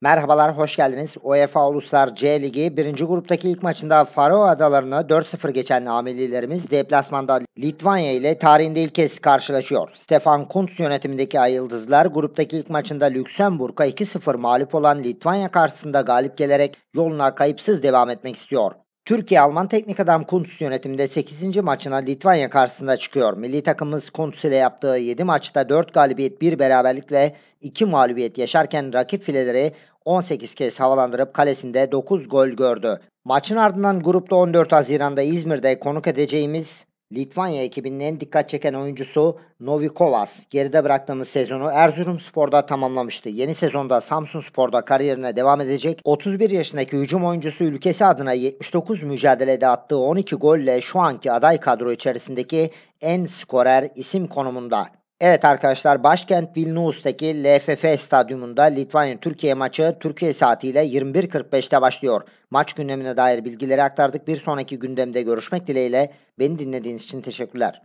Merhabalar, hoş geldiniz. UEFA Uluslar C Ligi 1. gruptaki ilk maçında Faro Adaları'nı 4-0 geçen amillilerimiz deplasmanda Litvanya ile tarihinde ilk kez karşılaşıyor. Stefan Kuntz yönetimindeki ayıldızlar gruptaki ilk maçında Lüksemburg'a 2-0 mağlup olan Litvanya karşısında galip gelerek yoluna kayıpsız devam etmek istiyor. Türkiye-Alman Teknik Adam Kuntus yönetiminde 8. maçına Litvanya karşısında çıkıyor. Milli takımımız Kuntus ile yaptığı 7 maçta 4 galibiyet, 1 beraberlik ve 2 mağlubiyet yaşarken rakip fileleri 18 kez havalandırıp kalesinde 9 gol gördü. Maçın ardından grupta 14 Haziran'da İzmir'de konuk edeceğimiz Litvanya ekibinin en dikkat çeken oyuncusu Novikovas, geride bıraktığımız sezonu Erzurumspor'da tamamlamıştı. Yeni sezonda Spor'da kariyerine devam edecek. 31 yaşındaki hücum oyuncusu ülkesi adına 79 mücadelede attığı 12 golle şu anki aday kadro içerisindeki en skorer isim konumunda. Evet arkadaşlar başkent Vilnius'taki LFF stadyumunda Litvanya-Türkiye maçı Türkiye saatiyle 21.45'te başlıyor. Maç gündemine dair bilgileri aktardık. Bir sonraki gündemde görüşmek dileğiyle. Beni dinlediğiniz için teşekkürler.